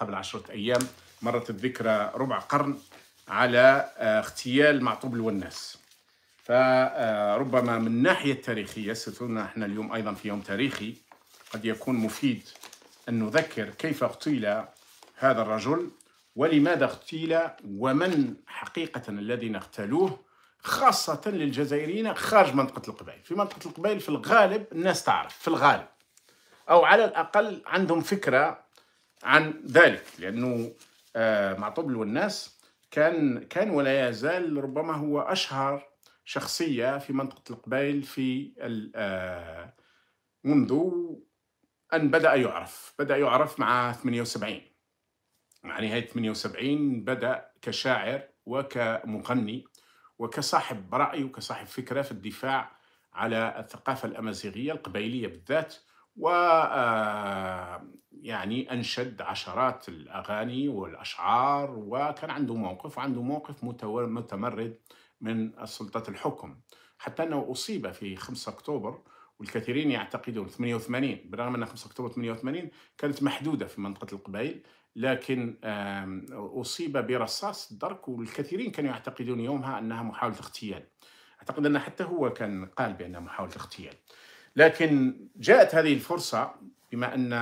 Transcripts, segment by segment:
قبل عشرة أيام مرت الذكرى ربع قرن على آه، اغتيال معطوب الوناس فربما من الناحية التاريخية سترنا احنا اليوم أيضا في يوم تاريخي قد يكون مفيد أن نذكر كيف اغتيل هذا الرجل ولماذا اغتيل ومن حقيقة الذين اغتالوه خاصة للجزائريين خارج منطقة القبائل في منطقة القبائل في الغالب الناس تعرف في الغالب أو على الأقل عندهم فكرة عن ذلك لأنه آه، مع طبل والناس كان كان ولا يزال ربما هو أشهر شخصية في منطقة القبائل في آه، منذ أن بدأ يعرف بدأ يعرف مع 78 مع نهاية 78 بدأ كشاعر وكمغني وكصاحب رأي وكصاحب فكرة في الدفاع على الثقافة الأمازيغية القبيلية بالذات و آه، يعني انشد عشرات الاغاني والاشعار وكان عنده موقف وعنده موقف متمرد من سلطه الحكم حتى انه اصيب في 5 اكتوبر والكثيرين يعتقدون 88 بالرغم ان 5 اكتوبر 88 كانت محدوده في منطقه القبائل لكن اصيب برصاص الدرك والكثيرين كانوا يعتقدون يومها انها محاوله اغتيال اعتقد ان حتى هو كان قال بانها محاوله اغتيال لكن جاءت هذه الفرصة بما أن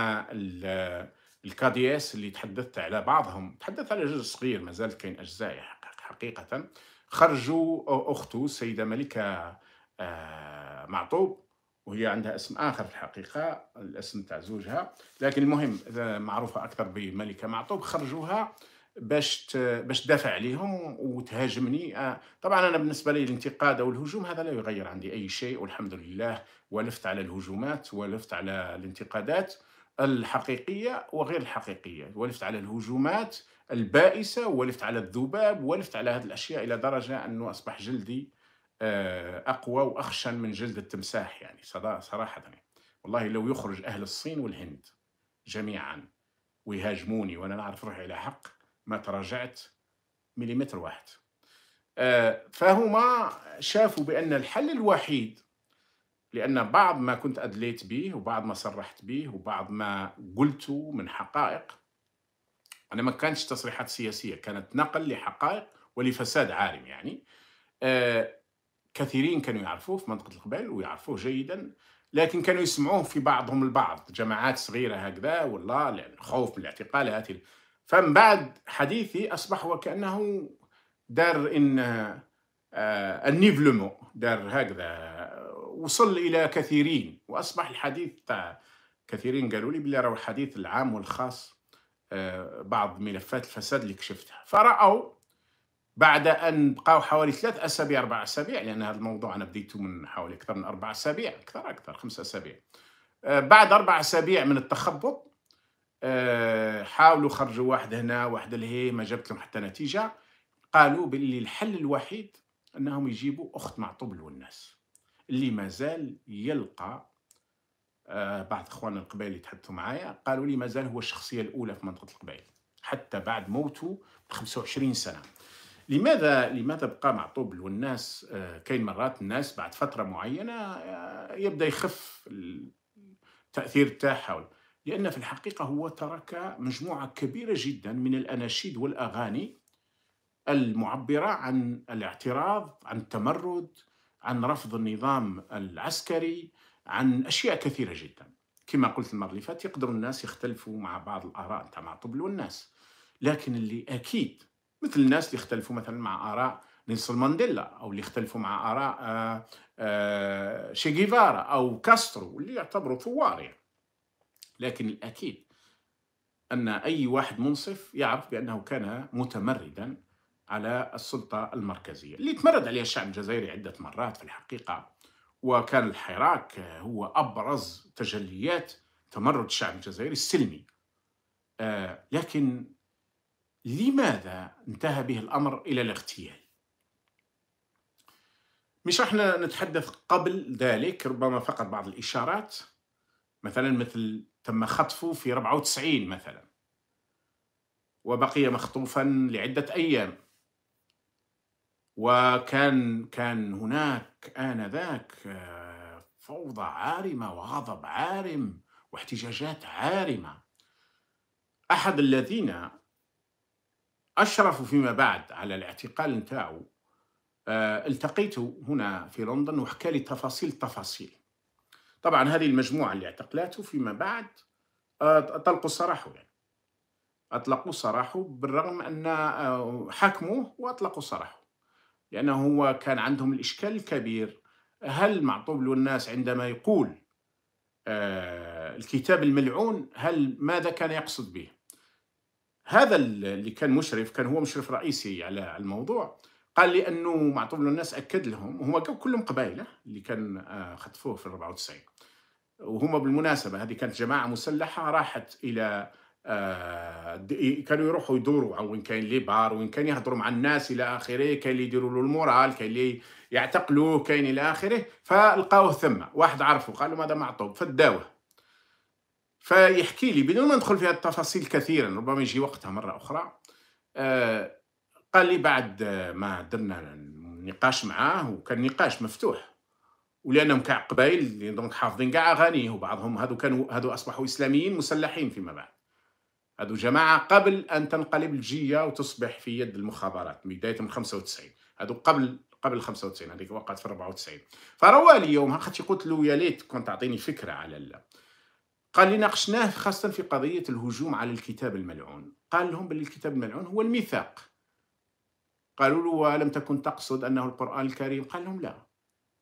الكادياس اللي تحدثت على بعضهم تحدثت على جزء صغير ما زالت كاين أجزاء حقيقة خرجوا أخته السيدة ملكة آه، معطوب وهي عندها اسم آخر في الحقيقة الاسم تاع زوجها لكن المهم معروفة أكثر بملكة معطوب خرجوها باش باش تدافع عليهم وتهاجمني آه، طبعا انا بالنسبه لي الانتقاد او الهجوم هذا لا يغير عندي اي شيء والحمد لله ولفت على الهجومات ولفت على الانتقادات الحقيقيه وغير الحقيقيه ولفت على الهجومات البائسه ولفت على الذباب ولفت على هذه الاشياء الى درجه انه اصبح جلدي آه، اقوى واخشن من جلد التمساح يعني صراحه يعني. والله لو يخرج اهل الصين والهند جميعا ويهاجموني وانا نعرف روحي على حق ما تراجعت مليمتر واحد آه، فهما شافوا بأن الحل الوحيد لأن بعض ما كنت أدليت به وبعض ما صرحت به وبعض ما قلته من حقائق أنا ما كانتش تصريحات سياسية كانت نقل لحقائق ولفساد عارم يعني آه، كثيرين كانوا يعرفوه في منطقة القبائل ويعرفوه جيدا لكن كانوا يسمعوه في بعضهم البعض جماعات صغيرة هكذا والله الخوف من الاعتقالات فمن بعد حديثي اصبح وكانه دار ان آه، النيفلومو دار هكذا وصل الى كثيرين واصبح الحديث تاع كثيرين قالوا لي بلي راهو الحديث العام والخاص آه، بعض ملفات الفساد اللي كشفتها فراوا بعد ان بقاو حوالي ثلاث اسابيع اربع اسابيع لان يعني هذا الموضوع انا بديته من حوالي اكثر من اربع اسابيع اكثر اكثر خمس اسابيع آه، بعد اربع اسابيع من التخبط آه، حاولوا خرجوا واحد هنا واحد لهي ما جابت لهم حتى نتيجه قالوا باللي الحل الوحيد انهم يجيبوا اخت معطوب الوناس اللي مازال يلقى آه، بعض إخوان القبائل اللي تحدثوا معايا قالوا لي مازال هو الشخصيه الاولى في منطقه القبائل حتى بعد موته ب 25 سنه لماذا لماذا بقى معطوب والناس آه، كاين مرات الناس بعد فتره معينه يبدا يخف التاثير تاعها لأن في الحقيقة هو ترك مجموعة كبيرة جدا من الأناشيد والأغاني المعبرة عن الاعتراض عن التمرد عن رفض النظام العسكري عن أشياء كثيرة جدا كما قلت المرة اللي فاتت يقدر الناس يختلفوا مع بعض الآراء تاع طبل والناس لكن اللي أكيد مثل الناس اللي اختلفوا مثلا مع آراء نيلسون مانديلا أو اللي اختلفوا مع آراء آه، آه، شيغيفارا أو كاسترو اللي يعتبروا ثوار يعني لكن الأكيد أن أي واحد منصف يعرف بأنه كان متمردا على السلطة المركزية اللي تمرد عليها الشعب الجزائري عدة مرات في الحقيقة وكان الحراك هو أبرز تجليات تمرد الشعب الجزائري السلمي آه، لكن لماذا انتهى به الأمر إلى الاغتيال مش احنا نتحدث قبل ذلك ربما فقط بعض الإشارات مثلا مثل تم خطفه في 94 مثلا وبقي مخطوفا لعدة أيام وكان كان هناك آنذاك آه، فوضى عارمة وغضب عارم واحتجاجات عارمة أحد الذين أشرفوا فيما بعد على الاعتقال نتاعو آه، التقيت هنا في لندن وحكى لي تفاصيل التفاصيل طبعا هذه المجموعة اللي اعتقلاته فيما بعد أطلقوا آه، سراحه يعني أطلقوا سراحه بالرغم أن آه، حكموه وأطلقوا سراحه لأنه هو كان عندهم الإشكال الكبير هل معطوب له الناس عندما يقول آه، الكتاب الملعون هل ماذا كان يقصد به هذا اللي كان مشرف كان هو مشرف رئيسي على الموضوع قال لي انه معطوب له الناس اكد لهم وهم كلهم قبائله اللي كان خطفوه في 94 وهم بالمناسبة هذه كانت جماعة مسلحة راحت إلى آه، كانوا يروحوا يدوروا وين كاين لي بار وين كان يهضروا مع الناس الى اخره كاين اللي يديروا له المورال كاين اللي يعتقلوه كاين الى اخره فلقاوه ثم واحد عرفه قال له ماذا معطوب فداوه فيحكي لي بدون ما ندخل في هذه التفاصيل كثيرا ربما يجي وقتها مره اخرى آه، قال لي بعد ما درنا نقاش معاه وكان نقاش مفتوح ولانهم كاع قبائل اللي دونك حافظين كاع اغانيه وبعضهم هذو كانوا هذو اصبحوا اسلاميين مسلحين فيما بعد هذو جماعه قبل ان تنقلب الجيه وتصبح في يد المخابرات بدايه من 95 هذو قبل قبل 95 هذيك وقعت في 94 فروى لي يومها خاطر قلت له يا ليت كنت تعطيني فكره على ال... قال لي ناقشناه خاصه في قضيه الهجوم على الكتاب الملعون قال لهم باللي الكتاب الملعون هو الميثاق قالوا له ولم تكن تقصد انه القران الكريم قال لهم لا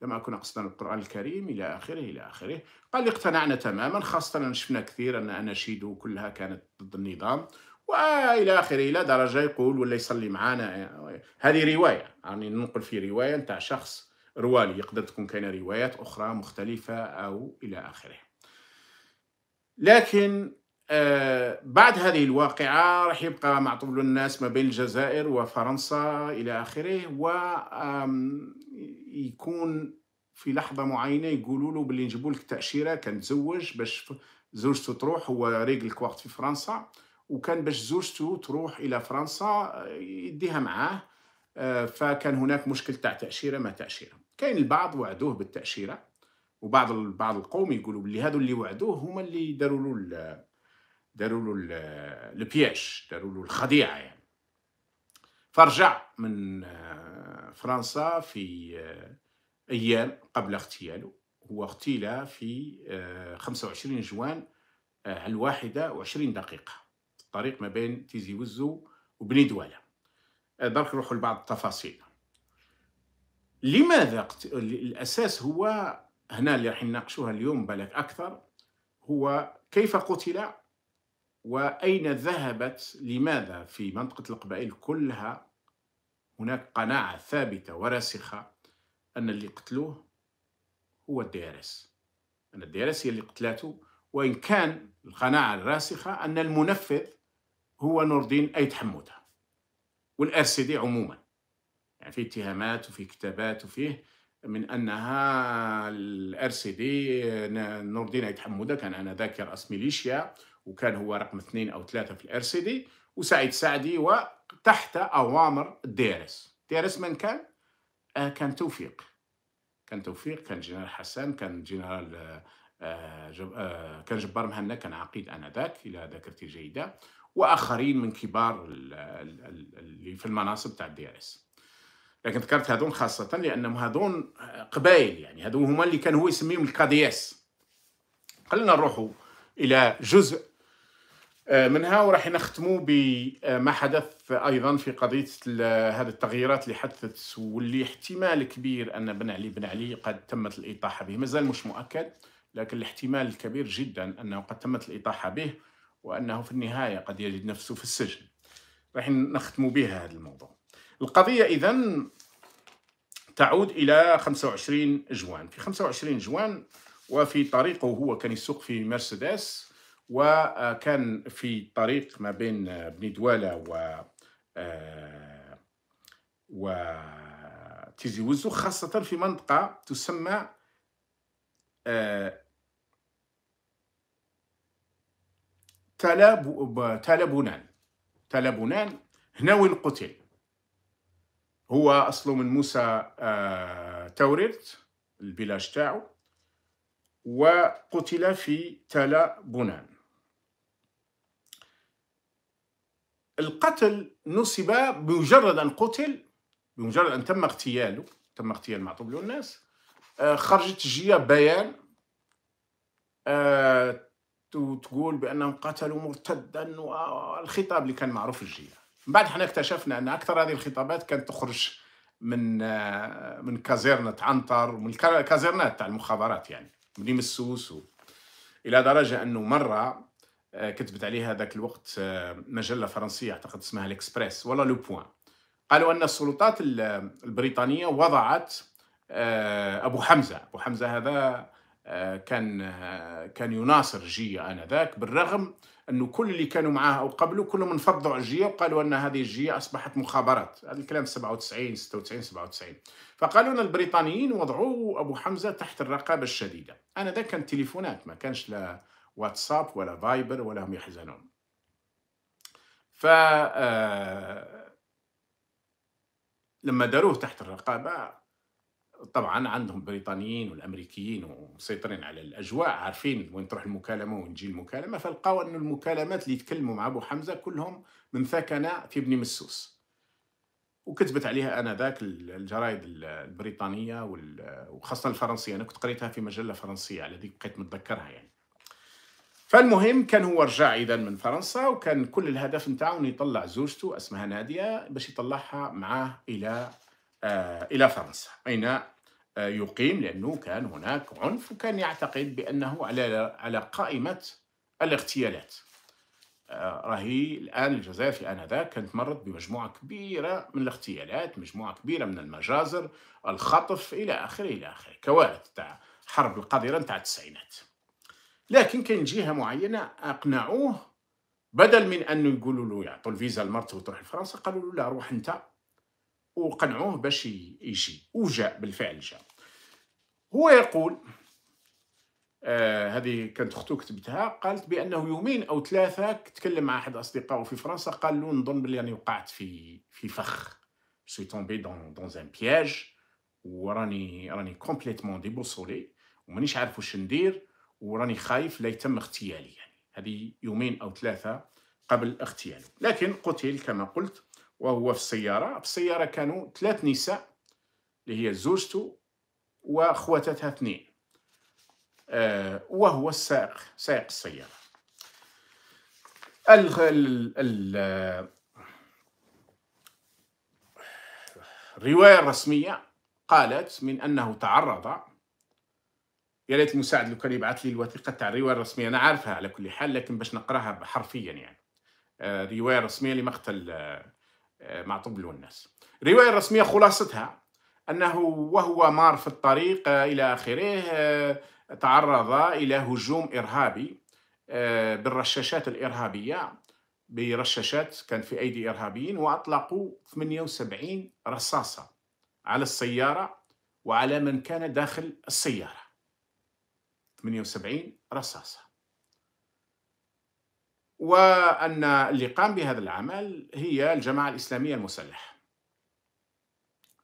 لم أكن أقصد القرآن الكريم إلى آخره إلى آخره قال لي اقتنعنا تماما خاصة شفنا كثير أن أناشيده كلها كانت ضد النظام والى اخره الى درجه يقول ولا يصلي معنا هذه روايه يعني ننقل في روايه نتاع شخص روالي يقدر تكون كاينه روايات اخرى مختلفه او الى اخره لكن آه، بعد هذه الواقعة راح يبقى معطول الناس ما بين الجزائر وفرنسا إلى آخره ويكون في لحظة معينة يقولوا له باللي نجيبوا لك تأشيرة كان تزوج باش زوجته تروح هو ريجل وقت في فرنسا وكان باش زوجته تروح إلى فرنسا آه، يديها معاه آه، فكان هناك مشكل تاع تأشيرة ما تأشيرة كاين البعض وعدوه بالتأشيرة وبعض بعض القوم يقولوا بلي هذو اللي وعدوه هما اللي داروا له داروا له البياش داروا له الخديعه يعني فرجع من آه، فرنسا في آه، ايام قبل اغتياله هو اغتيل في 25 آه، جوان على الواحدة وعشرين دقيقة الطريق ما بين تيزي وزو وبني دوالة درك نروحوا لبعض التفاصيل لماذا قت... الأساس هو هنا اللي راح نناقشوها اليوم بلك أكثر هو كيف قتل وأين ذهبت لماذا في منطقة القبائل كلها هناك قناعة ثابتة وراسخة أن اللي قتلوه هو الديارس أن الديارس هي اللي قتلته وإن كان القناعة الراسخة أن المنفذ هو نور الدين أيت حمودة والأرسيدي عموما يعني في اتهامات وفي كتابات وفيه من أنها الأرسيدي نور الدين أيت حمودة كان أنا ذاكر أس ميليشيا وكان هو رقم اثنين او ثلاثه في الار سي دي وسعيد سعدي وتحت اوامر الدارس ديرس من كان؟ آه كان توفيق كان توفيق كان جنرال حسن كان جنرال آه،, آه جب آه كان جبار مهنا كان عقيد انذاك الى ذاكرتي جيده واخرين من كبار اللي في المناصب تاع الدي لكن ذكرت هذون خاصه لانهم هذون آه، قبائل يعني هذون هما اللي كان هو يسميهم الكادياس خلينا نروحوا الى جزء آه، منها وراح نختموا بما آه، حدث ايضا في قضيه آه، هذه التغييرات اللي حدثت واللي احتمال كبير ان بن علي بن علي قد تمت الاطاحه به، مازال مش مؤكد لكن الاحتمال الكبير جدا انه قد تمت الاطاحه به وانه في النهايه قد يجد نفسه في السجن. راح نختموا بها هذا الموضوع. القضيه اذا تعود الى 25 جوان، في 25 جوان وفي طريقه هو كان يسوق في مرسيدس وكان في طريق ما بين بني دواله و آه، و تيزي وزو خاصة في منطقة تسمى آه، تالاب تلابونان تالابونان هنا وين قتل هو أصله من موسى آه، توريرت البلاج تاعو وقتل في تلابونان القتل نصب بمجرد أن قتل بمجرد أن تم اغتياله تم اغتيال معطوب له الناس آه، خرجت الجية بيان آه، تقول بأنهم قتلوا مرتدا والخطاب اللي كان معروف الجية من بعد حنا اكتشفنا أن أكثر هذه الخطابات كانت تخرج من آه، من كازيرنة عنتر من الكازيرنات تاع المخابرات يعني من السوس الى درجه انه مره آه، كتبت عليها ذاك الوقت آه، مجله فرنسيه اعتقد اسمها الاكسبريس ولا لو بوان قالوا ان السلطات البريطانيه وضعت آه، ابو حمزه ابو حمزه هذا كان كان يناصر جيا انذاك بالرغم انه كل اللي كانوا معاه او قبله كلهم انفضوا على الجيه وقالوا ان هذه الجيه اصبحت مخابرات هذا الكلام 97 96 97 فقالوا ان البريطانيين وضعوا ابو حمزه تحت الرقابه الشديده انذاك كان تليفونات ما كانش لا واتساب ولا فايبر ولا هم يحزنون ف آه، لما داروه تحت الرقابه طبعا عندهم بريطانيين والامريكيين ومسيطرين على الاجواء عارفين وين تروح المكالمه وين تجي المكالمه فلقاو ان المكالمات اللي يتكلموا مع ابو حمزه كلهم من ثكنه في بني مسوس وكتبت عليها انا ذاك الجرايد البريطانيه وخاصه الفرنسيه انا كنت قريتها في مجله فرنسيه على ذيك بقيت متذكرها يعني فالمهم كان هو رجع اذا من فرنسا وكان كل الهدف نتاعو انه يطلع زوجته اسمها ناديه باش يطلعها معاه الى آه الى فرنسا اين آه يقيم لانه كان هناك عنف وكان يعتقد بانه على على قائمه الاغتيالات آه، راهي الان الجزائر في انذاك كانت مرت بمجموعه كبيره من الاغتيالات مجموعه كبيره من المجازر الخطف الى اخره الى اخره كوارث تاع حرب القاذره تاع التسعينات لكن كاين جهه معينه اقنعوه بدل من انه يقولوا له يعطوا الفيزا لمرته وتروح لفرنسا قالوا له لا روح انت وقنعوه باش يجي وجاء بالفعل جاء هو يقول آه هذه كانت اختو كتبتها قالت بانه يومين او ثلاثه تكلم مع احد اصدقائه في فرنسا قال له نظن بلي راني وقعت في في فخ سوي تومبي دون دون ان بياج وراني راني كومبليتمون ديبوسولي ومانيش عارف واش ندير وراني خايف لا يتم اغتيالي يعني هذه يومين أو ثلاثة قبل اغتياله لكن قتل كما قلت وهو في السيارة في السيارة كانوا ثلاث نساء اللي هي زوجته وأخواتها اثنين آه وهو السائق سائق السيارة ال ال الرواية الرسمية قالت من أنه تعرض يا ريت المساعد لو كان يبعث لي الوثيقه تاع الروايه الرسميه انا عارفها على كل حال لكن باش نقراها حرفيا يعني الروايه آه، الرسميه لمقتل آه، آه، معطوب الناس الروايه الرسميه خلاصتها انه وهو مار في الطريق الى اخره تعرض الى هجوم ارهابي بالرشاشات الارهابيه برشاشات كان في ايدي ارهابيين واطلقوا 78 رصاصه على السياره وعلى من كان داخل السياره 78 رصاصة وأن اللي قام بهذا العمل هي الجماعة الإسلامية المسلحة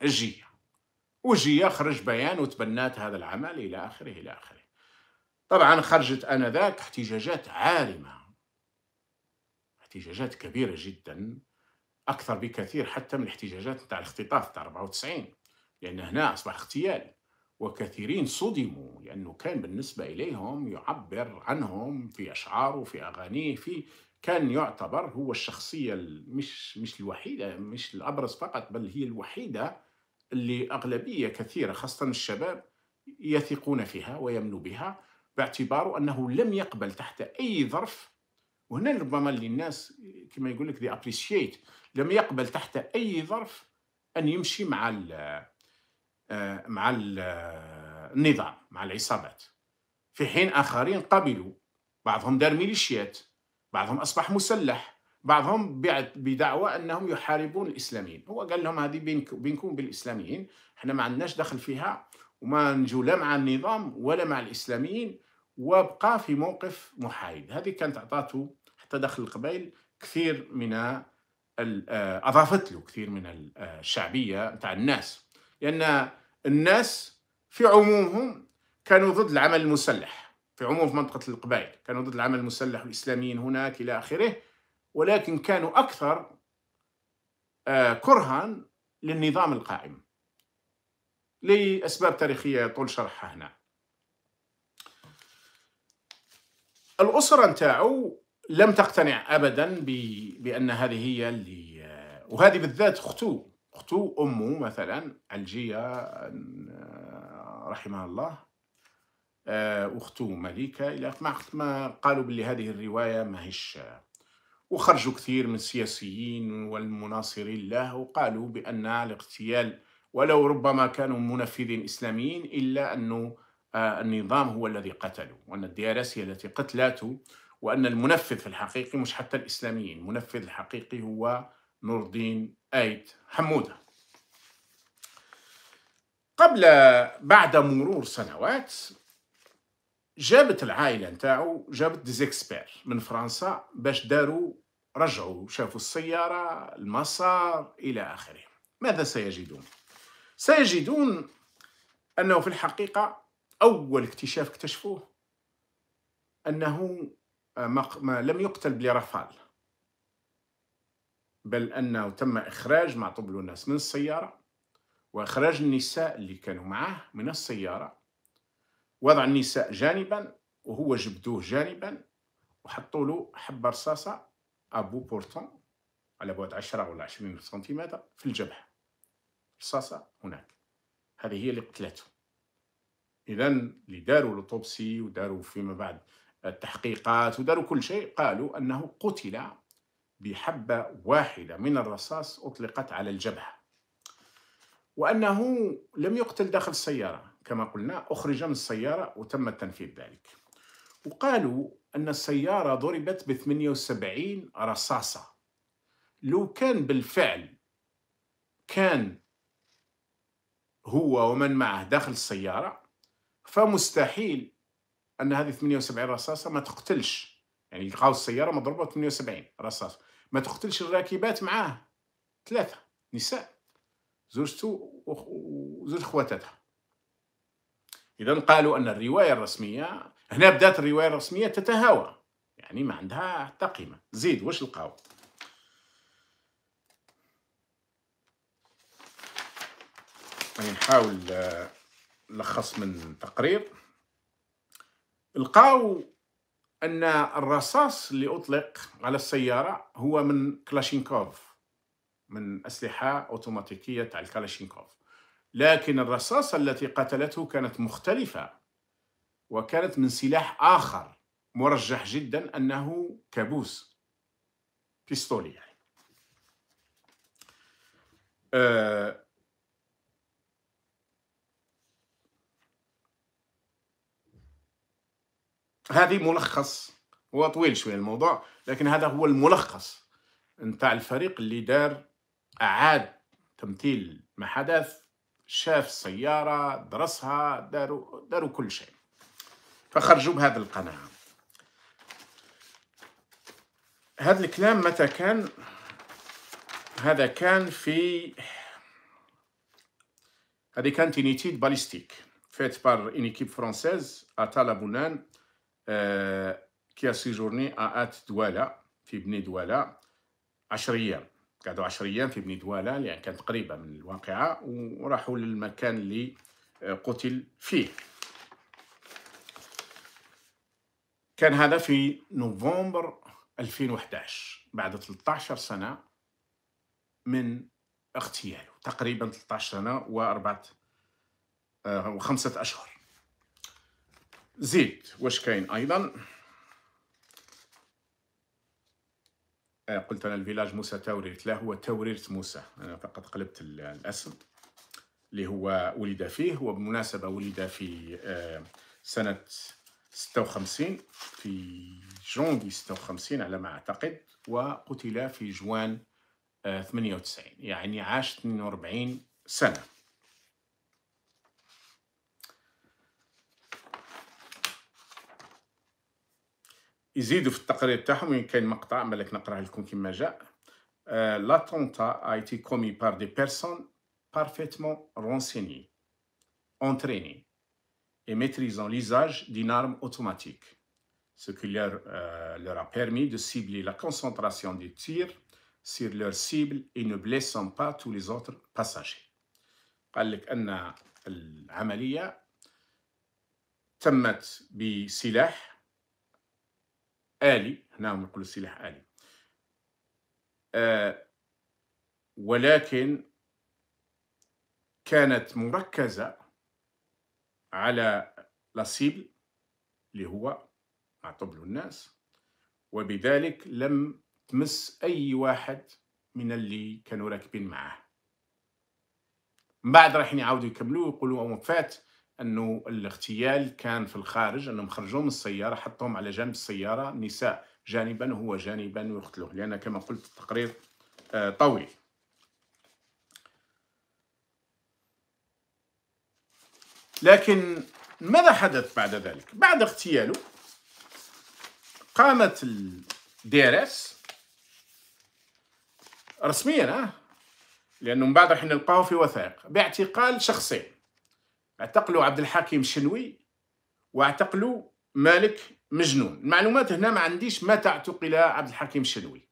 الجية وجية خرج بيان وتبنات هذا العمل إلى آخره إلى آخره طبعا خرجت آنذاك احتجاجات عارمة احتجاجات كبيرة جدا أكثر بكثير حتى من الاحتجاجات نتاع الاختطاف نتاع 94 لأن هنا أصبح اغتيال وكثيرين صدموا لأنه كان بالنسبة إليهم يعبر عنهم في أشعاره في أغانيه في كان يعتبر هو الشخصية مش مش الوحيدة مش الأبرز فقط بل هي الوحيدة اللي أغلبية كثيرة خاصة الشباب يثقون فيها ويمنوا بها باعتباره أنه لم يقبل تحت أي ظرف وهنا ربما اللي الناس كما يقول لك دي لم يقبل تحت أي ظرف أن يمشي مع آه، مع آه، النظام مع العصابات في حين آخرين قبلوا بعضهم دار ميليشيات بعضهم أصبح مسلح بعضهم بدعوى أنهم يحاربون الإسلاميين هو قال لهم هذه بينكم بالإسلاميين احنا ما عندناش دخل فيها وما نجو لا مع النظام ولا مع الإسلاميين وبقى في موقف محايد هذه كانت أعطاته حتى داخل القبائل كثير من آه، أضافت له كثير من الشعبية تاع الناس لأن الناس في عمومهم كانوا ضد العمل المسلح في عموم في منطقة القبائل كانوا ضد العمل المسلح والإسلاميين هناك إلى آخره ولكن كانوا أكثر آه، كرها للنظام القائم لأسباب تاريخية يطول شرحها هنا الأسرة نتاعو لم تقتنع أبدا بأن هذه هي اللي آه، وهذه بالذات أختو اختو أمه مثلا ألجية آه، رحمها الله آه، اختو مليكة إلى ما قالوا باللي هذه الرواية ماهيش آه، وخرجوا كثير من السياسيين والمناصرين له وقالوا بأن الاغتيال ولو ربما كانوا منفذين إسلاميين إلا أنه النظام هو الذي قتله وأن الديارس هي التي قتلته وأن المنفذ في الحقيقي مش حتى الإسلاميين المنفذ الحقيقي هو نور الدين آية حمودة قبل بعد مرور سنوات جابت العائلة نتاعو جابت ديزيكسبير من فرنسا باش داروا رجعوا شافوا السيارة المسار إلى آخره ماذا سيجدون؟ سيجدون أنه في الحقيقة أول اكتشاف اكتشفوه أنه آه، ما لم يقتل بلرافال بل أنه تم إخراج مع الناس من السيارة وإخراج النساء اللي كانوا معاه من السيارة وضع النساء جانبا وهو جبدوه جانبا وحطوا له حبة رصاصة أبو بورتون على بعد 10 ولا 20 سنتيمتر في الجبهة رصاصة هناك هذه هي اللي قتلته إذا اللي داروا الأوتوبسي وداروا فيما بعد التحقيقات وداروا كل شيء قالوا أنه قتل بحبة واحدة من الرصاص أطلقت على الجبهة وأنه لم يقتل داخل السيارة كما قلنا أخرج من السيارة وتم تنفيذ ذلك وقالوا أن السيارة ضربت ب 78 رصاصة لو كان بالفعل كان هو ومن معه داخل السيارة فمستحيل أن هذه 78 رصاصة ما تقتلش يعني لقاو السيارة مضروبة 78 رصاص ما تقتلش الراكبات معاه ثلاثة نساء زوجته وزوج خواتاتها إذا قالوا أن الرواية الرسمية هنا بدأت الرواية الرسمية تتهاوى يعني ما عندها حتى قيمة زيد واش لقاو راني نحاول آه، نلخص من تقرير لقاو أن الرصاص اللي أطلق على السيارة هو من كلاشينكوف من أسلحة أوتوماتيكية تاع الكلاشينكوف لكن الرصاصة التي قتلته كانت مختلفة وكانت من سلاح آخر مرجح جدا أنه كابوس بيستولي يعني. أه هذه ملخص هو طويل شويه الموضوع لكن هذا هو الملخص نتاع الفريق اللي دار اعاد تمثيل ما حدث شاف السياره درسها داروا داروا كل شيء فخرجوا بهذه القناعه هذا الكلام متى كان هذا كان في هذه كانت انيتيد باليستيك فيت بار انيكيب فرونسيز اتالا بونان آه، كي سيجورني آه، ات دوالا في بني دوالا 10 ايام قعدوا 10 ايام في بني دوالا يعني كانت قريبه من الواقعه وراحوا للمكان اللي آه، قتل فيه كان هذا في نوفمبر 2011 بعد 13 سنه من اغتياله تقريبا 13 سنه واربعه وخمسه اشهر زيت واش كاين ايضا آه قلت انا الفيلاج موسى توريرت لا هو توريرت موسى انا فقط قلبت الاسم اللي هو ولد فيه وبالمناسبه ولد في آه سنه 56 في جونغي 56 على ما اعتقد وقتل في جوان 98 آه، يعني عاش 42 سنه l'attentat a été commis par des personnes parfaitement renseignées, entraînées et maîtrisant l'usage d'une arme automatique, ce qui euh, leur, a permis de cibler la concentration des tirs sur leur cible et ne blessant pas tous les autres passagers. قال avec des armes آلي هنا نعم، نقول السلاح آلي آه ولكن كانت مركزة على لاسيبل اللي هو مع الناس وبذلك لم تمس أي واحد من اللي كانوا راكبين معاه من بعد راح يعاودوا يكملوا يقولوا فات انه الاغتيال كان في الخارج انهم خرجوا من السياره حطوهم على جنب السياره نساء جانبا وهو جانبا ويقتلوه لان كما قلت التقرير آه، طويل لكن ماذا حدث بعد ذلك؟ بعد اغتياله قامت الديرس رسميا آه، لانه من بعد راح نلقاه في وثائق باعتقال شخصين اعتقلوا عبد الحكيم شنوي واعتقلوا مالك مجنون المعلومات هنا ما عنديش متى اعتقل عبد الحكيم شنوي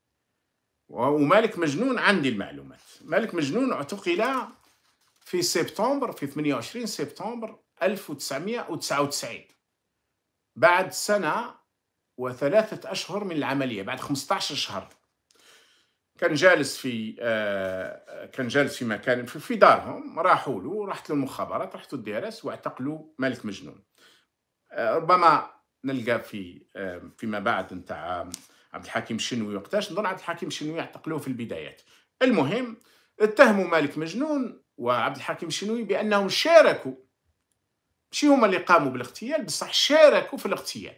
ومالك مجنون عندي المعلومات مالك مجنون اعتقل في سبتمبر في 28 سبتمبر 1999 بعد سنة وثلاثة أشهر من العملية بعد 15 شهر كان جالس في آه، آه، كان جالس في مكان في, دارهم راحوا له راحت له المخابرات راحت له واعتقلوا مالك مجنون آه، ربما نلقى في فيما بعد نتاع عبد الحكيم الشنوي وقتاش نظن عبد الحكيم الشنوي اعتقلوه في البدايات المهم اتهموا مالك مجنون وعبد الحكيم الشنوي بانهم شاركوا ماشي هما اللي قاموا بالاغتيال بصح شاركوا في الاغتيال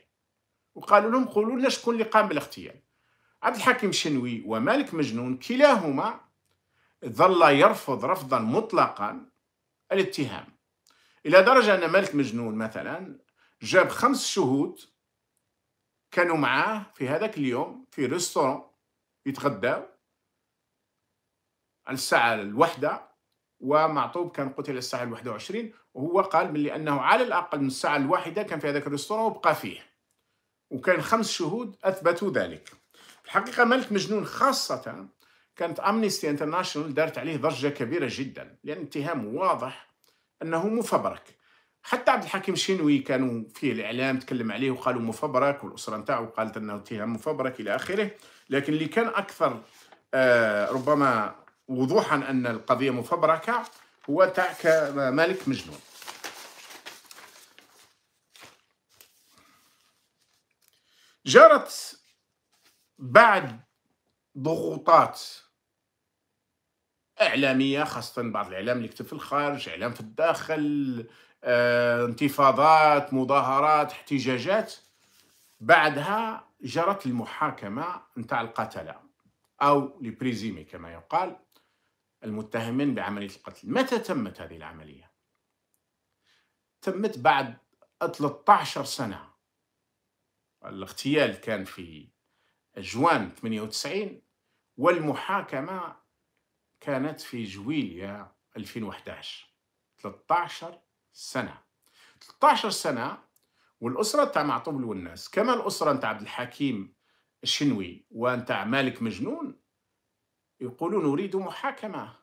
وقالوا لهم قولوا لنا شكون اللي قام بالاغتيال عبد الحكيم شنوي ومالك مجنون كلاهما ظل يرفض رفضا مطلقا الاتهام إلى درجة أن مالك مجنون مثلا جاب خمس شهود كانوا معاه في هذاك اليوم في ريستورون يتغداو على الساعة الواحدة ومعطوب كان قتل الساعة الواحدة وعشرين وهو قال بلي أنه على الأقل من الساعة الواحدة كان في هذاك الريستورون وبقى فيه وكان خمس شهود أثبتوا ذلك الحقيقة ملك مجنون خاصة كانت أمنيستي انترناشونال دارت عليه ضجة كبيرة جدا لأن اتهام واضح أنه مفبرك حتى عبد الحكيم شينوي كانوا في الإعلام تكلم عليه وقالوا مفبرك والأسرة نتاعو قالت أنه اتهام مفبرك إلى آخره لكن اللي كان أكثر آه ربما وضوحا أن القضية مفبركة هو تاع مالك مجنون جرت بعد ضغوطات اعلاميه خاصه بعض الاعلام اللي كتب في الخارج اعلام في الداخل آه، انتفاضات مظاهرات احتجاجات بعدها جرت المحاكمه نتاع القتله او لبريزيمي كما يقال المتهمين بعمليه القتل متى تمت هذه العمليه تمت بعد 13 سنه الاغتيال كان في جوان 98 والمحاكمة كانت في جويليا 2011 13 سنة 13 سنة والأسرة تاع معطوب الوناس كما الأسرة تاع عبد الحكيم الشنوي وانتع مالك مجنون يقولوا نريد محاكمة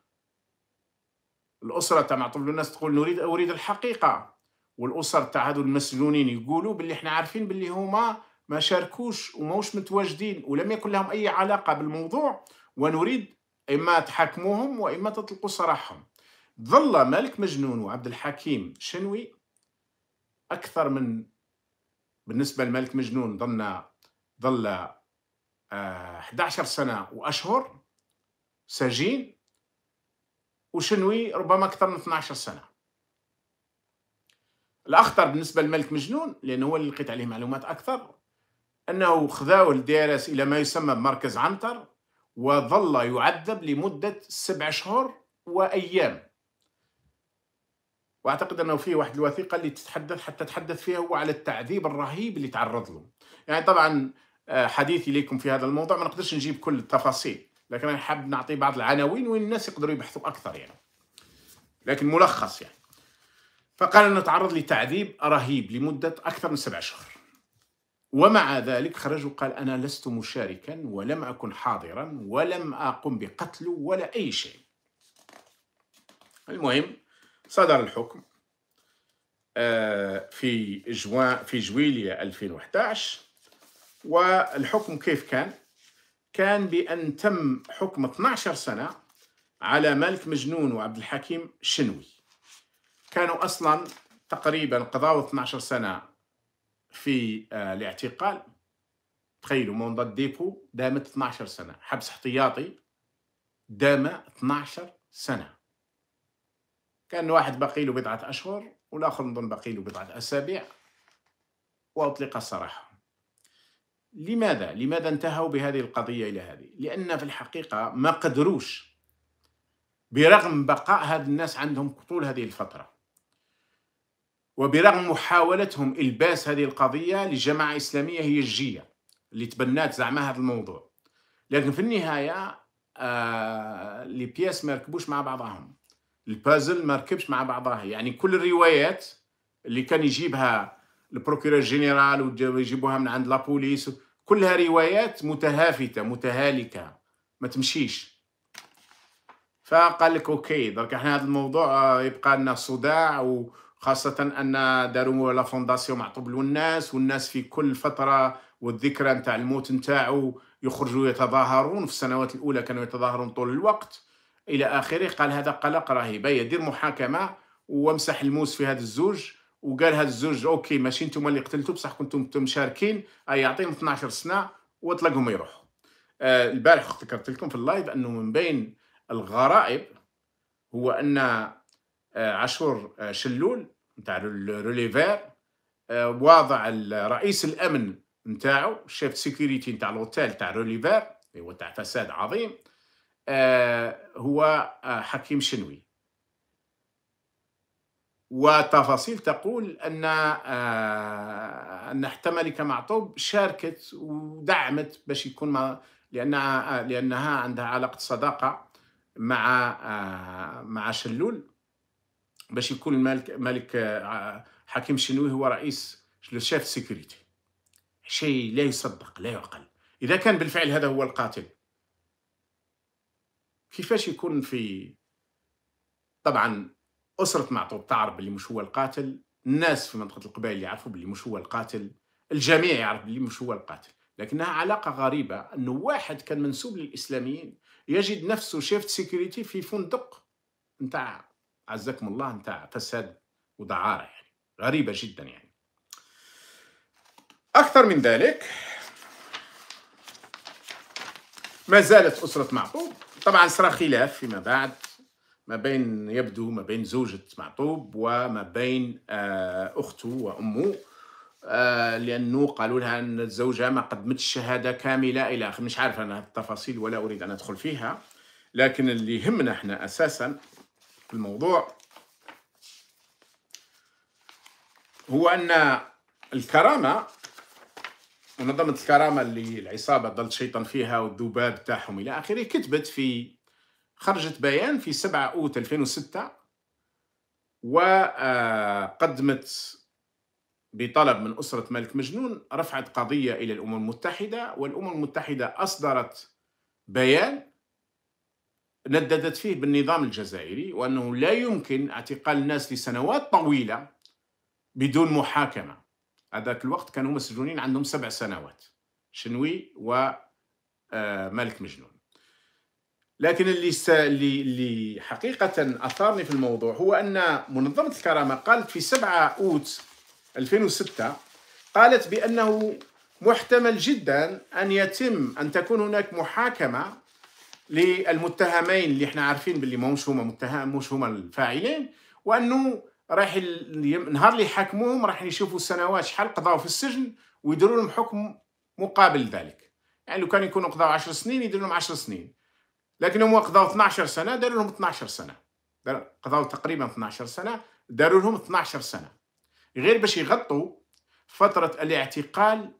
الأسرة تاع معطوب الوناس تقول نريد أريد الحقيقة والأسر تاع هذو المسجونين يقولوا باللي احنا عارفين باللي هما ما شاركوش وموش متواجدين ولم يكن لهم أي علاقة بالموضوع ونريد إما تحاكموهم وإما تطلقوا سراحهم ظل مالك مجنون وعبد الحكيم شنوي أكثر من بالنسبة لمالك مجنون ظل ظل آه، 11 سنة وأشهر سجين وشنوي ربما أكثر من 12 سنة الأخطر بالنسبة لمالك مجنون لأنه هو اللي لقيت عليه معلومات أكثر أنه خذاو الدارس إلى ما يسمى بمركز عنتر وظل يعذب لمدة سبع شهور وأيام واعتقد انه فيه واحد الوثيقه اللي تتحدث حتى تحدث فيها هو على التعذيب الرهيب اللي تعرض له يعني طبعا آه، حديثي لكم في هذا الموضوع ما نقدرش نجيب كل التفاصيل لكن انا حاب نعطي بعض العناوين وين الناس يقدروا يبحثوا اكثر يعني لكن ملخص يعني فقال انه تعرض لتعذيب رهيب لمده اكثر من سبع شهور ومع ذلك خرج وقال أنا لست مشاركا ولم أكن حاضرا ولم أقم بقتله ولا أي شيء المهم صدر الحكم آه، في جوان في جويلية 2011 والحكم كيف كان؟ كان بأن تم حكم 12 سنة على مالك مجنون وعبد الحكيم شنوي كانوا أصلا تقريبا قضاوا 12 سنة في آه، الاعتقال تخيلوا منضد ديبو دامت 12 سنة حبس احتياطي دام 12 سنة كان واحد باقي له بضعة أشهر والآخر نظن باقي له بضعة أسابيع وأطلق السراح لماذا؟ لماذا انتهوا بهذه القضية إلى هذه؟ لأن في الحقيقة ما قدروش برغم بقاء هاد الناس عندهم طول هذه الفترة وبرغم محاولتهم الباس هذه القضيه لجماعه اسلاميه هي الجيه اللي تبنات زعما هذا الموضوع لكن في النهايه آه لي بياس ما ركبوش مع بعضهم البازل ما ركبش مع بعضها يعني كل الروايات اللي كان يجيبها البروكيور جينيرال ويجيبوها من عند لابوليس كلها روايات متهافته متهالكه ما تمشيش فقال لك اوكي درك احنا هذا الموضوع آه، يبقى لنا صداع و خاصة أن داروا لا فونداسيون معطوب الناس والناس في كل فترة والذكرى نتاع الموت نتاعو يخرجوا يتظاهرون في السنوات الأولى كانوا يتظاهرون طول الوقت إلى آخره قال هذا قلق رهيب يدير محاكمة وامسح الموس في هذا الزوج وقال هذا الزوج اوكي ماشي انتم اللي قتلتوا بصح كنتم مشاركين اي يعطيهم 12 سنه واطلقهم يروحوا آه، البارح ذكرت لكم في اللايف انه من بين الغرائب هو ان آه، عاشور آه، شلول نتاع روليفير آه، واضع رئيس الامن نتاعو شيف سيكوريتي نتاع لوتيل تاع روليفير اللي هو تاع فساد عظيم آه، هو آه، حكيم شنوي وتفاصيل تقول ان ان ملكه معطوب شاركت ودعمت باش يكون مع لانها لانها عندها علاقه صداقه مع مع شلول باش يكون الملك ملك آه، حكيم شنوي هو رئيس لو شيف سيكوريتي شيء لا يصدق لا يعقل اذا كان بالفعل هذا هو القاتل كيفاش يكون في طبعا اسره معطوب تعرف باللي مش هو القاتل الناس في منطقه القبائل اللي يعرفوا باللي مش هو القاتل الجميع يعرف باللي مش هو القاتل لكنها علاقه غريبه انه واحد كان منسوب للاسلاميين يجد نفسه شيف سيكوريتي في فندق نتاع عزكم الله نتاع فساد ودعارة يعني غريبة جدا يعني أكثر من ذلك ما زالت أسرة معطوب طبعا صار خلاف فيما بعد ما بين يبدو ما بين زوجة معطوب وما بين آه، أخته وأمه آه، لأنه قالوا لها أن الزوجة ما قدمتش شهادة كاملة إلى آخره مش عارف أنا التفاصيل ولا أريد أن أدخل فيها لكن اللي يهمنا احنا أساسا في الموضوع هو أن الكرامة منظمة الكرامة اللي العصابة ظلت شيطان فيها والذباب تاعهم إلى آخره كتبت في خرجت بيان في 7 أوت 2006 وقدمت بطلب من أسرة ملك مجنون رفعت قضية إلى الأمم المتحدة والأمم المتحدة أصدرت بيان نددت فيه بالنظام الجزائري وأنه لا يمكن اعتقال الناس لسنوات طويلة بدون محاكمة هذاك الوقت كانوا مسجونين عندهم سبع سنوات شنوي وملك آه، مجنون لكن اللي س... اللي اللي حقيقه اثارني في الموضوع هو ان منظمه الكرامه قالت في 7 اوت 2006 قالت بانه محتمل جدا ان يتم ان تكون هناك محاكمه للمتهمين اللي احنا عارفين باللي مش هما متهم مش هما الفاعلين وانه راح النهار اللي يحاكموهم راح يشوفوا سنوات شحال قضاو في السجن ويديروا لهم حكم مقابل ذلك يعني لو كانوا يكونوا قضاو 10 سنين يديروا لهم 10 سنين لكن هما قضاو 12 سنه داروا لهم 12 سنه قضاو تقريبا 12 سنه داروا لهم 12 سنه غير باش يغطوا فتره الاعتقال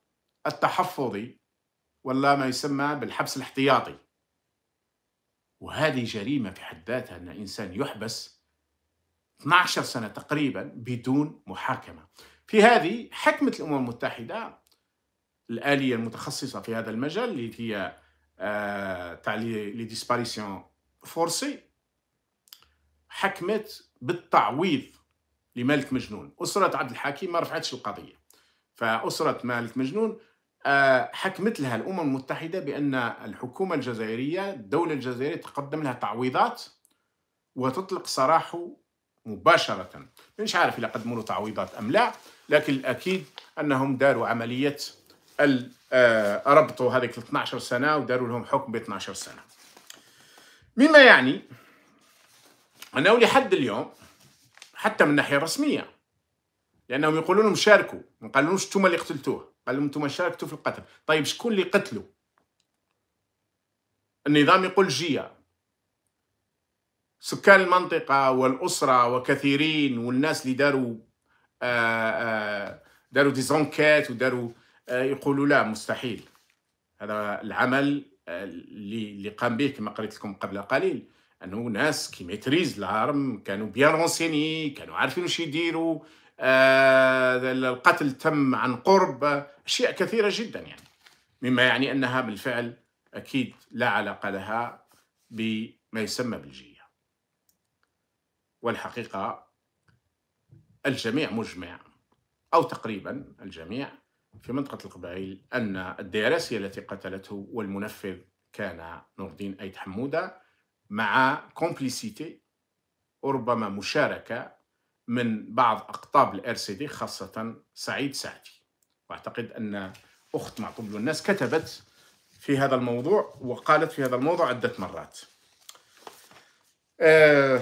التحفظي ولا ما يسمى بالحبس الاحتياطي وهذه جريمة في حد ذاتها أن إنسان يحبس 12 سنة تقريبا بدون محاكمة في هذه حكمت الأمم المتحدة الآلية المتخصصة في هذا المجال اللي هي آه، تاع لي ديسباريسيون فورسي حكمت بالتعويض لمالك مجنون أسرة عبد الحكيم ما رفعتش القضية فأسرة مالك مجنون حكمت لها الامم المتحده بان الحكومه الجزائريه الدوله الجزائريه تقدم لها تعويضات وتطلق سراحه مباشره مش عارف اذا قدموا له تعويضات ام لا لكن الاكيد انهم داروا عمليه آه، ربطوا هذيك 12 سنه وداروا لهم حكم ب 12 سنه مما يعني انه لحد اليوم حتى من الناحيه الرسميه لانهم يقولون لهم شاركوا ما قالوش انتم اللي قتلتوه قال لهم انتم شاركتوا في القتل طيب شكون اللي قتلوا النظام يقول جيا سكان المنطقة والأسرة وكثيرين والناس اللي داروا آآ آه، آآ آه، داروا ديزونكات وداروا آه، يقولوا لا مستحيل هذا العمل اللي اللي قام به كما قريت لكم قبل قليل انه ناس كيميتريز الهرم كانوا بيان رونسيني كانوا عارفين واش يديروا آه، القتل تم عن قرب أشياء كثيرة جدا يعني مما يعني أنها بالفعل أكيد لا علاقة لها بما يسمى بالجية والحقيقة الجميع مجمع أو تقريبا الجميع في منطقة القبائل أن الديارسية التي قتلته والمنفذ كان نور الدين أيد حمودة مع كومبليسيتي وربما مشاركة من بعض أقطاب الار سي دي خاصة سعيد سعدي وأعتقد أن أخت معطوب الناس كتبت في هذا الموضوع وقالت في هذا الموضوع عدة مرات آه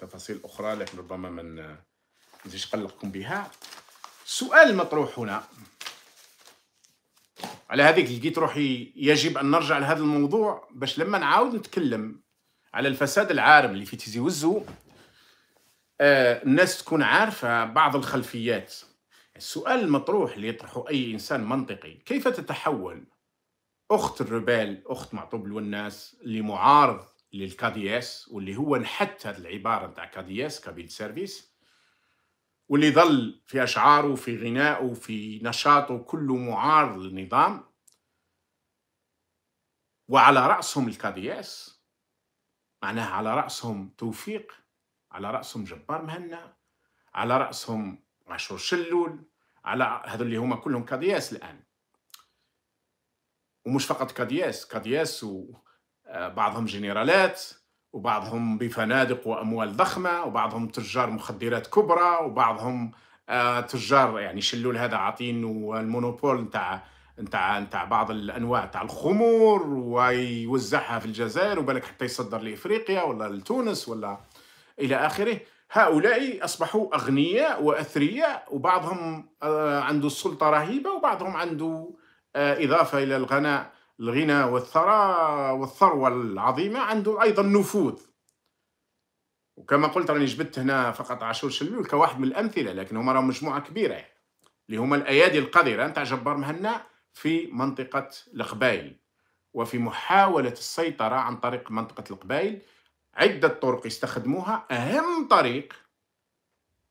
تفاصيل أخرى لكن ربما من نزيش قلقكم بها السؤال المطروح هنا على هذيك لقيت روحي يجب ان نرجع لهذا الموضوع باش لما نعاود نتكلم على الفساد العارم اللي في تيزي وزو آه الناس تكون عارفه بعض الخلفيات السؤال المطروح اللي يطرحه اي انسان منطقي كيف تتحول اخت الربال اخت معطوب الوناس اللي معارض للكادياس واللي هو نحت هذه العباره نتاع كادياس كابيل سيرفيس واللي ظل في أشعاره في غنائه في نشاطه كله معارض للنظام وعلى رأسهم الكادياس معناها على رأسهم توفيق على رأسهم جبار مهنا على رأسهم عاشور شلول على هذول اللي هما كلهم كادياس الآن ومش فقط كادياس كادياس وبعضهم آه، جنرالات وبعضهم بفنادق واموال ضخمه وبعضهم تجار مخدرات كبرى وبعضهم آه، تجار يعني شلول هذا عاطين المونوبول نتاع نتاع نتاع بعض الانواع تاع الخمور ويوزعها في الجزائر وبالك حتى يصدر لافريقيا ولا لتونس ولا الى اخره هؤلاء اصبحوا اغنياء واثرياء وبعضهم آه، عنده سلطه رهيبه وبعضهم عنده آه، اضافه الى الغناء الغنى والثراء والثروة العظيمة عنده أيضا نفوذ وكما قلت راني جبت هنا فقط عاشور شلول كواحد من الأمثلة لكن هما راهم مجموعة كبيرة اللي هما الأيادي القذرة نتاع جبار مهنا في منطقة القبائل وفي محاولة السيطرة عن طريق منطقة القبائل عدة طرق يستخدموها أهم طريق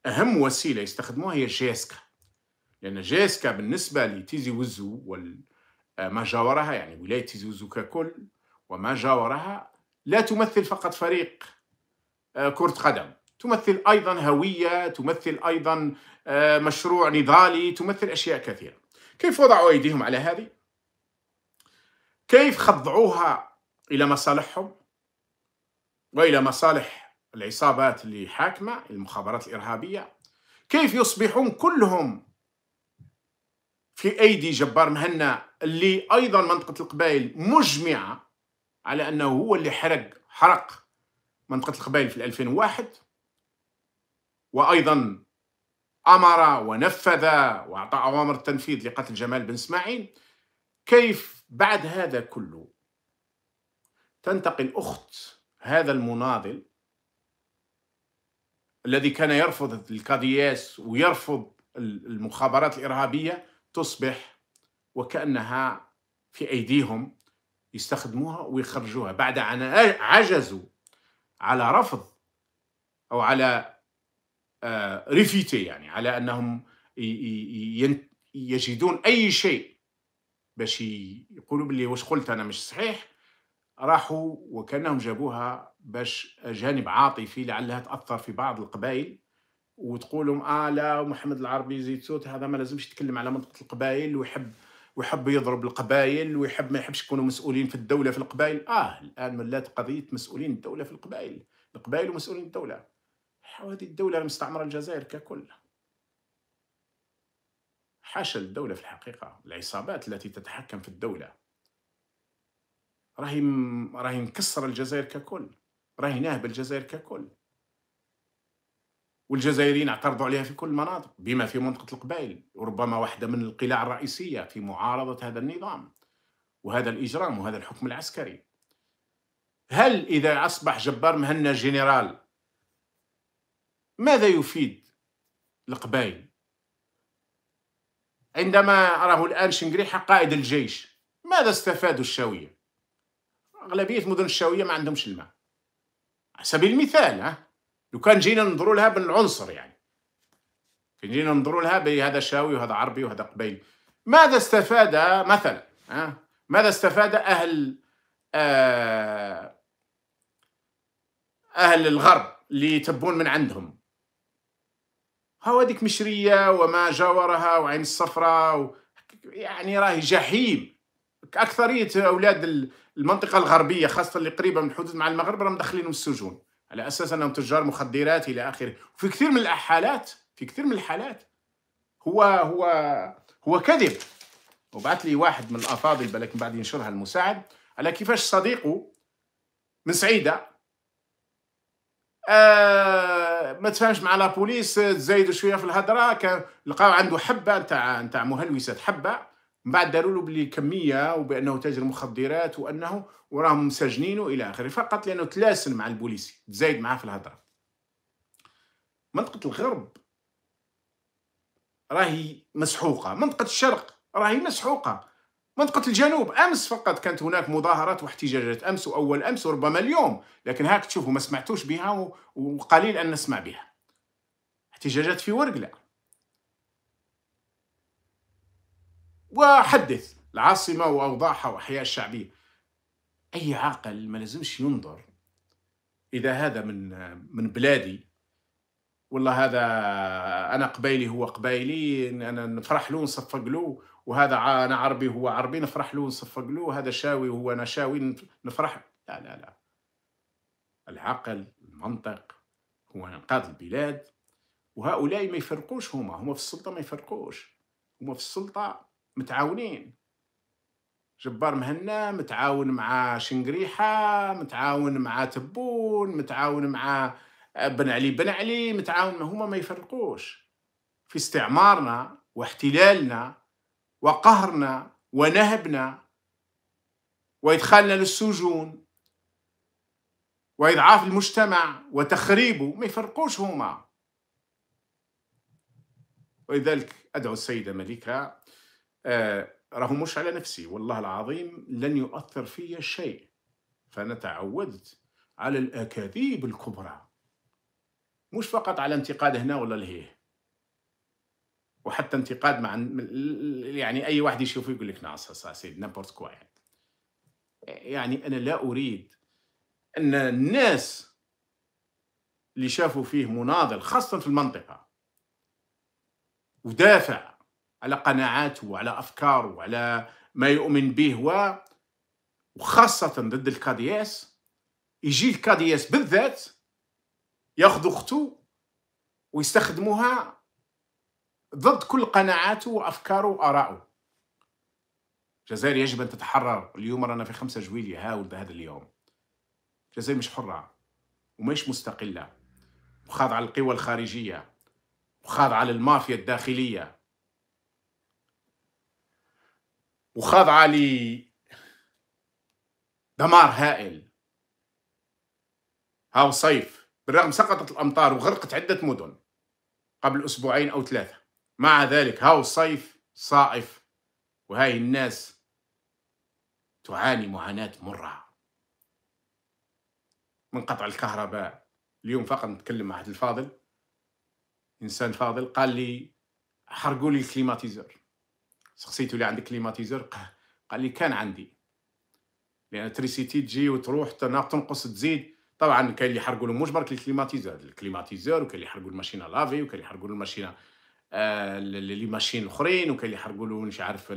أهم وسيلة يستخدموها هي جيسكا لأن جيسكا بالنسبة لتيزي وزو وال ما جاورها يعني ولاية تيزوزو ككل وما جاورها لا تمثل فقط فريق آه، كرة قدم تمثل أيضا هوية تمثل أيضا آه، مشروع نضالي تمثل أشياء كثيرة كيف وضعوا أيديهم على هذه؟ كيف خضعوها إلى مصالحهم وإلى مصالح العصابات اللي حاكمة المخابرات الإرهابية كيف يصبحون كلهم في أيدي جبار مهنا اللي أيضا منطقة القبائل مجمعة على أنه هو اللي حرق حرق منطقة القبائل في 2001 وأيضا أمر ونفذ وأعطى أوامر التنفيذ لقتل جمال بن إسماعيل كيف بعد هذا كله تنتقل أخت هذا المناضل الذي كان يرفض الكادياس ويرفض المخابرات الإرهابية تصبح وكأنها في أيديهم يستخدموها ويخرجوها بعد أن عجزوا على رفض أو على آه، ريفيتي يعني على أنهم يجدون أي شيء باش يقولوا باللي واش قلت أنا مش صحيح راحوا وكأنهم جابوها باش جانب عاطفي لعلها تأثر في بعض القبائل وتقول لهم اه لا محمد العربي صوت هذا ما لازمش يتكلم على منطقه القبائل ويحب ويحب يضرب القبائل ويحب ما يحبش يكونوا مسؤولين في الدوله في القبائل اه الان ملات قضيه مسؤولين الدوله في القبائل القبائل ومسؤولين الدوله هذه الدوله المستعمره الجزائر ككل حاشا الدوله في الحقيقه العصابات التي تتحكم في الدوله راهي راهي مكسره الجزائر ككل راهي ناهبه الجزائر ككل والجزائريين اعترضوا عليها في كل المناطق بما في منطقة القبائل وربما واحدة من القلاع الرئيسية في معارضة هذا النظام وهذا الإجرام وهذا الحكم العسكري هل إذا أصبح جبار مهنا جنرال ماذا يفيد القبائل عندما أراه الآن شنقريحة قائد الجيش ماذا استفادوا الشاوية أغلبية مدن الشاوية ما عندهمش الماء على سبيل المثال ها لو كان جينا ننظروا لها بالعنصر يعني كان جينا ننظروا لها بهذا شاوي وهذا عربي وهذا قبيل ماذا استفاد مثلا ماذا استفاد أهل آه، أهل الغرب اللي يتبون من عندهم هواديك مشرية وما جاورها وعين الصفراء و... يعني راهي جحيم أكثرية أولاد المنطقة الغربية خاصة اللي قريبة من الحدود مع المغرب راهم مدخلينهم السجون على اساس انهم تجار مخدرات الى اخره وفي كثير من الحالات في كثير من الحالات هو هو هو كذب وبعث لي واحد من الافاضل بالك من بعد ينشرها المساعد على كيفاش صديقه من سعيده آه ما تفهمش مع لابوليس تزايدوا شويه في الهضره كان لقاو عنده حبه نتاع نتاع مهلوسه حبه من بعد داروا له بلي كميه وبانه تاجر مخدرات وانه وراهم مسجنينه الى اخره فقط لانه تلاسن مع البوليسي تزايد معاه في الهضره منطقه الغرب راهي مسحوقه منطقه الشرق راهي مسحوقه منطقة الجنوب أمس فقط كانت هناك مظاهرات واحتجاجات أمس وأول أمس وربما اليوم لكن هاك تشوفوا ما سمعتوش بها وقليل أن نسمع بها احتجاجات في ورقلة وحدث العاصمة وأوضاعها وأحياء الشعبية أي عاقل ما لازمش ينظر إذا هذا من من بلادي والله هذا أنا قبيلي هو قبيلي أنا نفرح له نصفق له وهذا أنا عربي هو عربي نفرح له نصفق له وهذا شاوي هو أنا شاوي نفرح لا لا لا العقل المنطق هو إنقاذ البلاد وهؤلاء ما يفرقوش هما هما في السلطة ما يفرقوش هما في السلطة متعاونين جبار مهنا متعاون مع شنقريحة متعاون مع تبون متعاون مع آه، بن علي بن علي متعاون هما ما يفرقوش في استعمارنا واحتلالنا وقهرنا ونهبنا وإدخالنا للسجون وإضعاف المجتمع وتخريبه ما يفرقوش هما ولذلك أدعو السيدة مليكة آه، راه مش على نفسي والله العظيم لن يؤثر في شيء فأنا تعودت على الأكاذيب الكبرى مش فقط على انتقاد هنا ولا لهيه وحتى انتقاد مع يعني اي واحد يشوفه يقول لك ناصر نعم أساسيد نابورت كوا يعني. يعني انا لا اريد ان الناس اللي شافوا فيه مناضل خاصه في المنطقه ودافع على قناعاته وعلى أفكاره وعلى ما يؤمن به و وخاصة ضد الكادياس يجي الكادياس بالذات ياخذ أخته ويستخدموها ضد كل قناعاته وأفكاره وارائه الجزائر يجب أن تتحرر اليوم رانا في خمسة جويلية هاول بهذا اليوم الجزائر مش حرة ومش مستقلة وخاضعة للقوى الخارجية وخاضعة للمافيا الداخلية وخاض علي دمار هائل هاو صيف بالرغم سقطت الأمطار وغرقت عدة مدن قبل أسبوعين أو ثلاثة مع ذلك هاو صيف صائف وهاي الناس تعاني معاناة مرة من قطع الكهرباء اليوم فقط نتكلم مع أحد الفاضل إنسان فاضل قال لي حرقوا لي الكليماتيزر سقسيت لي عندك كليماتيزور قال لي كان عندي لان التريسيتي تجي وتروح تنقص تزيد طبعا كاين اللي حرقوا له مش برك الكليماتيزور الكليماتيزور وكاين اللي حرقوا الماشينه لافي وكاين اللي حرقوا له الماشينه آه لي ماشين اخرين وكاين اللي حرقوا له مش عارف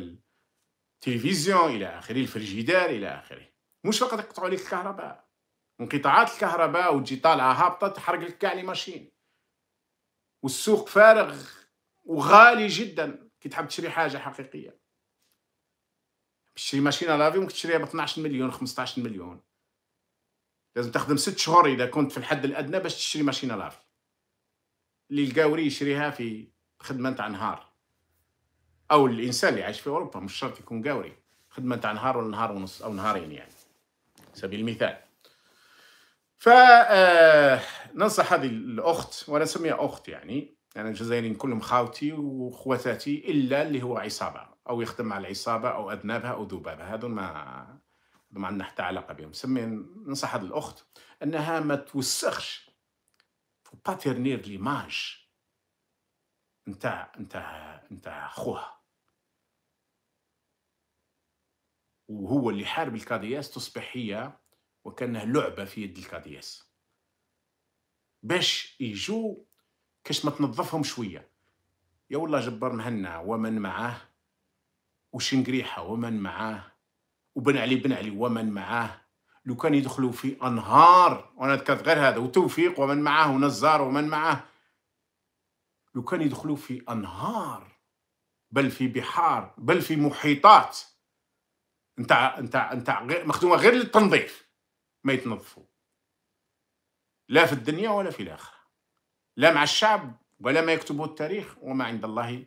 التلفزيون الى اخره الفريجيدار الى اخره مش فقط يقطعوا لك الكهرباء انقطاعات الكهرباء وتجي طالعه هابطه تحرق لك كاع لي ماشين والسوق فارغ وغالي جدا كي تحب تشري حاجه حقيقيه تشري ماشينه لافي ممكن تشريها ب 12 مليون 15 مليون لازم تخدم ست شهور اذا كنت في الحد الادنى باش تشري ماشينه لافي اللي القاوري يشريها في خدمه نتاع نهار او الانسان اللي عايش في اوروبا مش شرط يكون قاوري خدمه نتاع نهار ولا نهار ونص او نهارين يعني سبيل المثال ف آه، ننصح هذه الاخت وانا اسميها اخت يعني يعني الجزائريين كلهم خاوتي وخواتاتي الا اللي هو عصابه او يخدم مع العصابه او اذنابها او ذبابها هذو ما ما عندنا حتى علاقه بهم سمي ننصح هذه الاخت انها ما توسخش في باترنير ليماج نتاع نتاع نتاع خوها وهو اللي حارب الكادياس تصبح هي وكانها لعبه في يد الكادياس باش يجو كاش ما تنظفهم شويه يا والله جبار مهنا ومن معاه وشنقريحه ومن معاه وبن علي بن علي ومن معاه لو كان يدخلوا في انهار وانا ذكرت غير هذا وتوفيق ومن معاه ونزار ومن معاه لو كان يدخلوا في انهار بل في بحار بل في محيطات نتاع نتاع نتاع مخدومه غير للتنظيف ما يتنظفوا لا في الدنيا ولا في الاخره لا مع الشعب ولا ما يكتبه التاريخ وما عند الله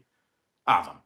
أعظم